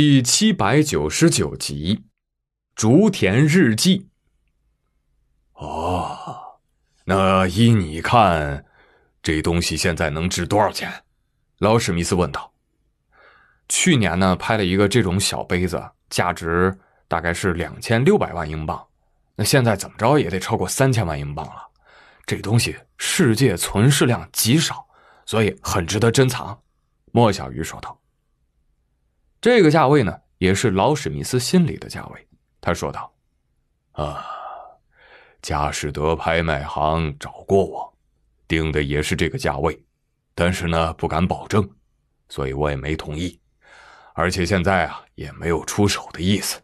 第七百九十九集，《竹田日记》。哦，那依你看，这东西现在能值多少钱？老史密斯问道。去年呢，拍了一个这种小杯子，价值大概是两千六百万英镑。那现在怎么着也得超过三千万英镑了。这东西世界存世量极少，所以很值得珍藏。”莫小鱼说道。这个价位呢，也是老史密斯心里的价位。他说道：“啊，佳士得拍卖行找过我，定的也是这个价位，但是呢，不敢保证，所以我也没同意，而且现在啊，也没有出手的意思。”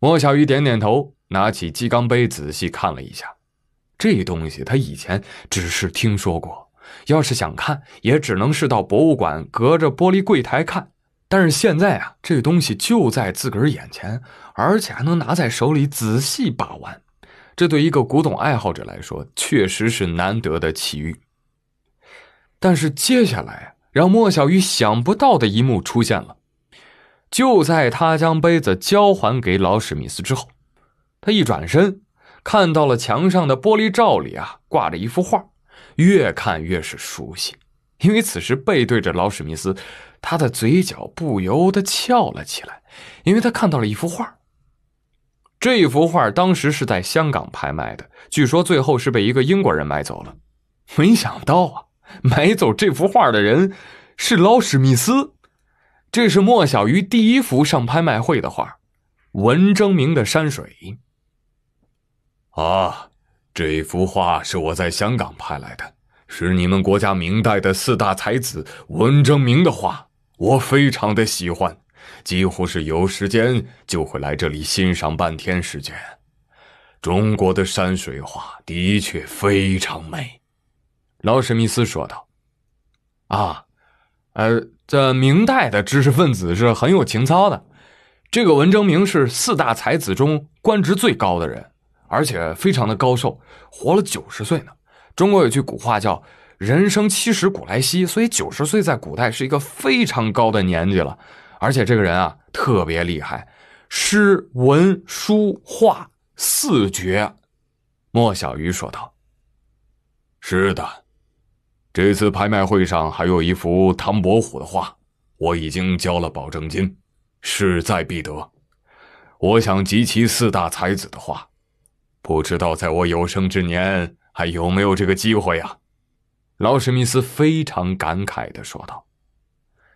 莫小鱼点点头，拿起鸡缸杯仔细看了一下，这东西他以前只是听说过，要是想看，也只能是到博物馆隔着玻璃柜台看。但是现在啊，这东西就在自个儿眼前，而且还能拿在手里仔细把玩，这对一个古董爱好者来说确实是难得的奇遇。但是接下来让莫小鱼想不到的一幕出现了，就在他将杯子交还给老史密斯之后，他一转身看到了墙上的玻璃罩里啊挂着一幅画，越看越是熟悉，因为此时背对着老史密斯。他的嘴角不由得翘了起来，因为他看到了一幅画。这幅画当时是在香港拍卖的，据说最后是被一个英国人买走了。没想到啊，买走这幅画的人是老史密斯。这是莫小鱼第一幅上拍卖会的画，文征明的山水。啊，这幅画是我在香港拍来的，是你们国家明代的四大才子文征明的画。我非常的喜欢，几乎是有时间就会来这里欣赏半天时间。中国的山水画的确非常美，劳史密斯说道。啊，呃，在明代的知识分子是很有情操的。这个文征明是四大才子中官职最高的人，而且非常的高寿，活了九十岁呢。中国有句古话叫。人生七十古来稀，所以九十岁在古代是一个非常高的年纪了。而且这个人啊，特别厉害，诗文书画四绝。莫小鱼说道：“是的，这次拍卖会上还有一幅唐伯虎的画，我已经交了保证金，势在必得。我想集齐四大才子的画，不知道在我有生之年还有没有这个机会呀？”老史密斯非常感慨的说道：“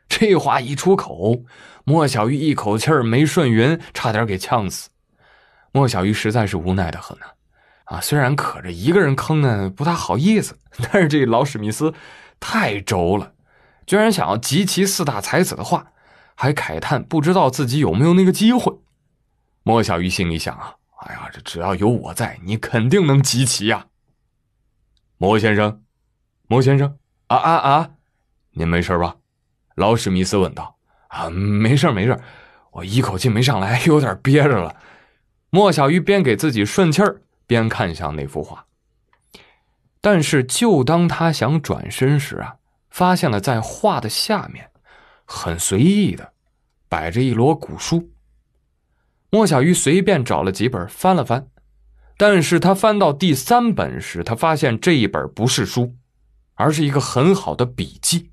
这话一出口，莫小鱼一口气儿没顺匀，差点给呛死。莫小鱼实在是无奈的很啊！啊，虽然可着一个人坑呢，不太好意思，但是这老史密斯太轴了，居然想要集齐四大才子的话，还慨叹不知道自己有没有那个机会。莫小鱼心里想啊，哎呀，这只要有我在，你肯定能集齐呀，莫先生。”莫先生，啊啊啊！您没事吧？老史密斯问道。啊，没事没事，我一口气没上来，有点憋着了。莫小鱼边给自己顺气儿，边看向那幅画。但是，就当他想转身时，啊，发现了在画的下面，很随意的，摆着一摞古书。莫小鱼随便找了几本翻了翻，但是他翻到第三本时，他发现这一本不是书。而是一个很好的笔记。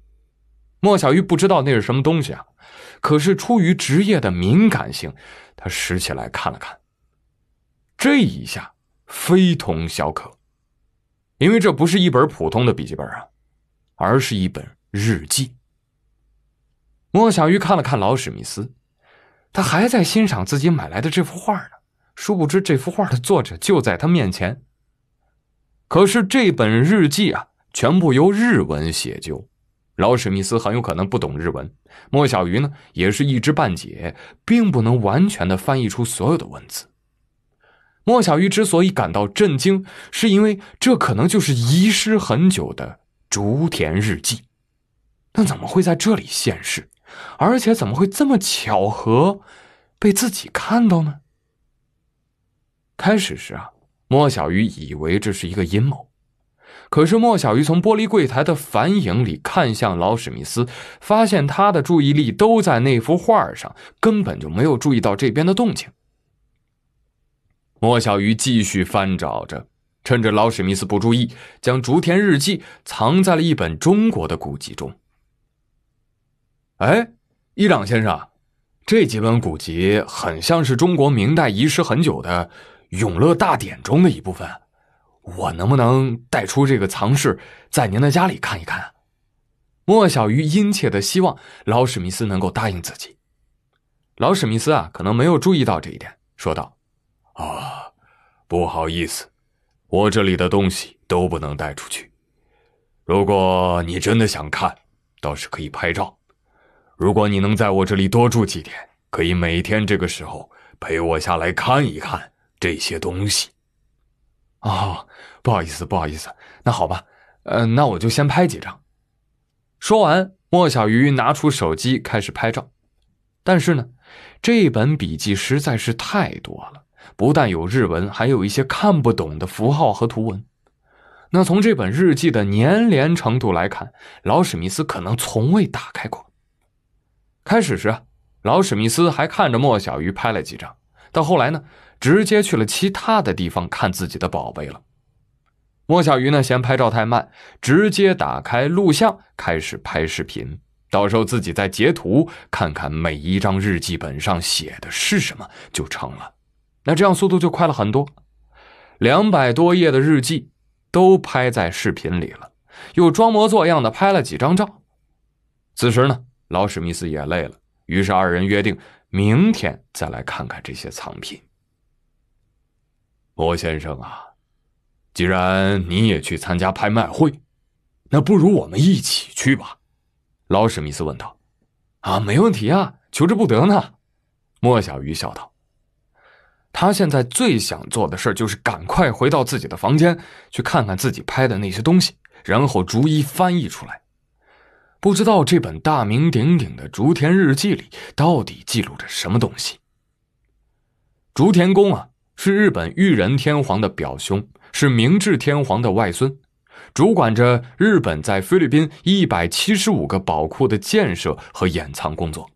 莫小鱼不知道那是什么东西啊，可是出于职业的敏感性，他拾起来看了看。这一下非同小可，因为这不是一本普通的笔记本啊，而是一本日记。莫小鱼看了看老史密斯，他还在欣赏自己买来的这幅画呢，殊不知这幅画的作者就在他面前。可是这本日记啊。全部由日文写就，老史密斯很有可能不懂日文，莫小鱼呢也是一知半解，并不能完全的翻译出所有的文字。莫小鱼之所以感到震惊，是因为这可能就是遗失很久的竹田日记，那怎么会在这里现世？而且怎么会这么巧合，被自己看到呢？开始时啊，莫小鱼以为这是一个阴谋。可是莫小鱼从玻璃柜台的反影里看向老史密斯，发现他的注意力都在那幅画上，根本就没有注意到这边的动静。莫小鱼继续翻找着，趁着老史密斯不注意，将竹田日记藏在了一本中国的古籍中。哎，一长先生，这几本古籍很像是中国明代遗失很久的《永乐大典》中的一部分。我能不能带出这个藏室，在您的家里看一看莫小鱼殷切的希望老史密斯能够答应自己。老史密斯啊，可能没有注意到这一点，说道：“啊，不好意思，我这里的东西都不能带出去。如果你真的想看，倒是可以拍照。如果你能在我这里多住几天，可以每天这个时候陪我下来看一看这些东西。”哦，不好意思，不好意思，那好吧，呃，那我就先拍几张。说完，莫小鱼拿出手机开始拍照。但是呢，这本笔记实在是太多了，不但有日文，还有一些看不懂的符号和图文。那从这本日记的粘连程度来看，老史密斯可能从未打开过。开始时，老史密斯还看着莫小鱼拍了几张，到后来呢？直接去了其他的地方看自己的宝贝了。莫小鱼呢嫌拍照太慢，直接打开录像开始拍视频，到时候自己再截图看看每一张日记本上写的是什么就成了。那这样速度就快了很多。两百多页的日记都拍在视频里了，又装模作样的拍了几张照。此时呢，老史密斯也累了，于是二人约定明天再来看看这些藏品。郭先生啊，既然你也去参加拍卖会，那不如我们一起去吧。”老史密斯问道。“啊，没问题啊，求之不得呢。”莫小鱼笑道。他现在最想做的事就是赶快回到自己的房间，去看看自己拍的那些东西，然后逐一翻译出来。不知道这本大名鼎鼎的竹田日记里到底记录着什么东西？竹田宫啊。是日本裕仁天皇的表兄，是明治天皇的外孙，主管着日本在菲律宾一百七十五个宝库的建设和掩藏工作。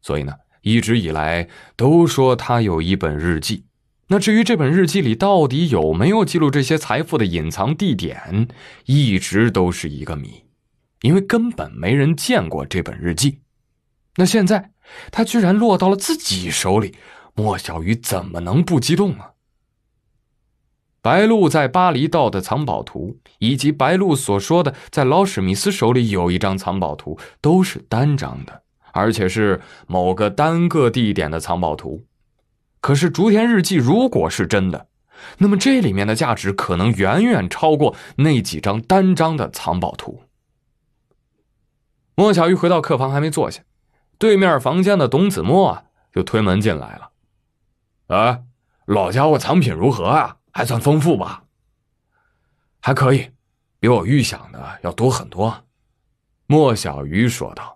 所以呢，一直以来都说他有一本日记。那至于这本日记里到底有没有记录这些财富的隐藏地点，一直都是一个谜，因为根本没人见过这本日记。那现在，他居然落到了自己手里。莫小鱼怎么能不激动啊？白鹿在巴黎盗的藏宝图，以及白鹿所说的在劳史密斯手里有一张藏宝图，都是单张的，而且是某个单个地点的藏宝图。可是竹田日记如果是真的，那么这里面的价值可能远远超过那几张单张的藏宝图。莫小鱼回到客房还没坐下，对面房间的董子墨啊就推门进来了。啊，老家伙，藏品如何啊？还算丰富吧，还可以，比我预想的要多很多。”莫小鱼说道。